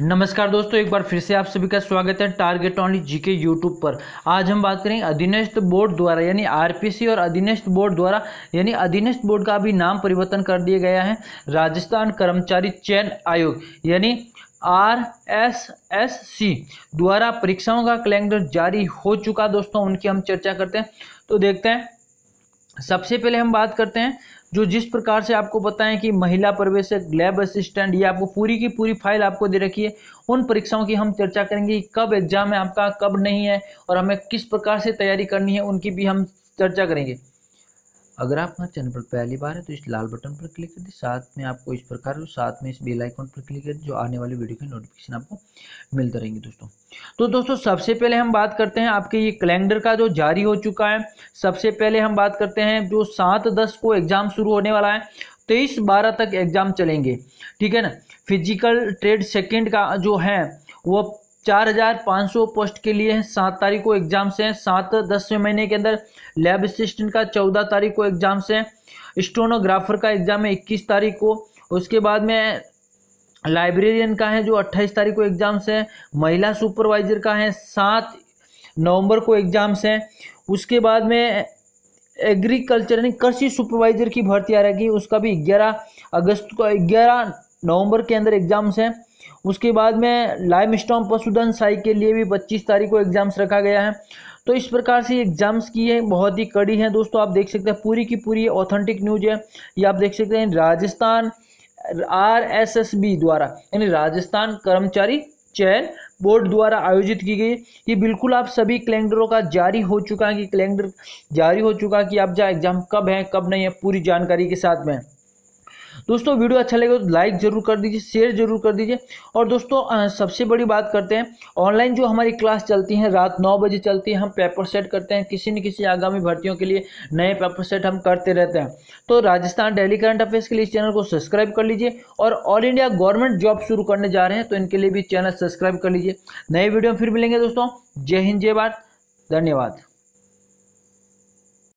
नमस्कार दोस्तों एक बार फिर से आप सभी का स्वागत है टारगेट ऑनली जीके यूट्यूब पर आज हम बात करेंगे अधीनस्थ बोर्ड द्वारा यानी आरपीसी और अधीनस्थ बोर्ड द्वारा यानी अधीनस्थ बोर्ड का अभी नाम परिवर्तन कर दिया गया है राजस्थान कर्मचारी चयन आयोग यानी आर एस एस सी द्वारा परीक्षाओं का कैलेंडर जारी हो चुका दोस्तों उनकी हम चर्चा करते हैं तो देखते हैं सबसे पहले हम बात करते हैं जो जिस प्रकार से आपको बताएं कि महिला प्रवेशक लैब असिस्टेंट ये आपको पूरी की पूरी फाइल आपको दे रखी है उन परीक्षाओं की हम चर्चा करेंगे कब एग्जाम है आपका कब नहीं है और हमें किस प्रकार से तैयारी करनी है उनकी भी हम चर्चा करेंगे अगर आप हमारे चैनल पर पहली बार है तो इस लाल बटन पर क्लिक कर दी साथ में आपको इस प्रकार साथ में इस बेल आइकॉन पर क्लिक कर जो आने वाली वीडियो की नोटिफिकेशन आपको मिलते रहेंगे दोस्तों तो दोस्तों सबसे पहले हम बात करते हैं आपके ये कैलेंडर का जो जारी हो चुका है सबसे पहले हम बात करते हैं जो सात दस को एग्जाम शुरू होने वाला है तेईस बारह तक एग्जाम चलेंगे ठीक है ना फिजिकल ट्रेड सेकेंड का जो है वो चार हज़ार पाँच सौ पोस्ट के लिए हैं सात तारीख को एग्ज़ाम्स हैं सात दसवें महीने के अंदर लैब असिस्टेंट का चौदह तारीख को एग्ज़ाम्स हैं स्टोनोग्राफर का एग्ज़ाम है इक्कीस तारीख को उसके बाद में लाइब्रेरियन का है जो अट्ठाईस तारीख को एग्ज़ाम्स हैं महिला सुपरवाइज़र का है सात नवंबर को एग्ज़ाम्स हैं उसके बाद में एग्रीकल्चर यानी कृषि सुपरवाइज़र की भर्ती आ रहेगी उसका भी ग्यारह अगस्त को ग्यारह नवंबर के अंदर एग्ज़ाम्स हैं उसके बाद में लाइम स्टॉम पशुधन साई के लिए भी पच्चीस तारीख को एग्ज़ाम्स रखा गया है तो इस प्रकार से एग्ज़ाम्स की है बहुत ही कड़ी है दोस्तों आप देख सकते हैं पूरी की पूरी ऑथेंटिक न्यूज है ये आप देख सकते हैं Rajasthan R S S B द्वारा यानी राजस्थान कर्मचारी चयन बोर्ड द्वारा आयोजित की गई ये बिल्कुल आप सभी कैलेंडरों का जारी हो चुका है कि कैलेंडर जारी हो चुका है कि आप जहाँ एग्ज़ाम कब है कब नहीं है पूरी जानकारी के साथ में दोस्तों वीडियो अच्छा लगे तो लाइक जरूर कर दीजिए शेयर जरूर कर दीजिए और दोस्तों सबसे बड़ी बात करते हैं ऑनलाइन जो हमारी क्लास चलती है रात नौ बजे चलती है हम पेपर सेट करते हैं किसी न किसी आगामी भर्तियों के लिए नए पेपर सेट हम करते रहते हैं तो राजस्थान डेली करंट अफेयर्स के लिए इस चैनल को सब्सक्राइब कर लीजिए और ऑल इंडिया गवर्नमेंट जॉब शुरू करने जा रहे हैं तो इनके लिए भी चैनल सब्सक्राइब कर लीजिए नए वीडियो फिर मिलेंगे दोस्तों जय हिंद जय भारत धन्यवाद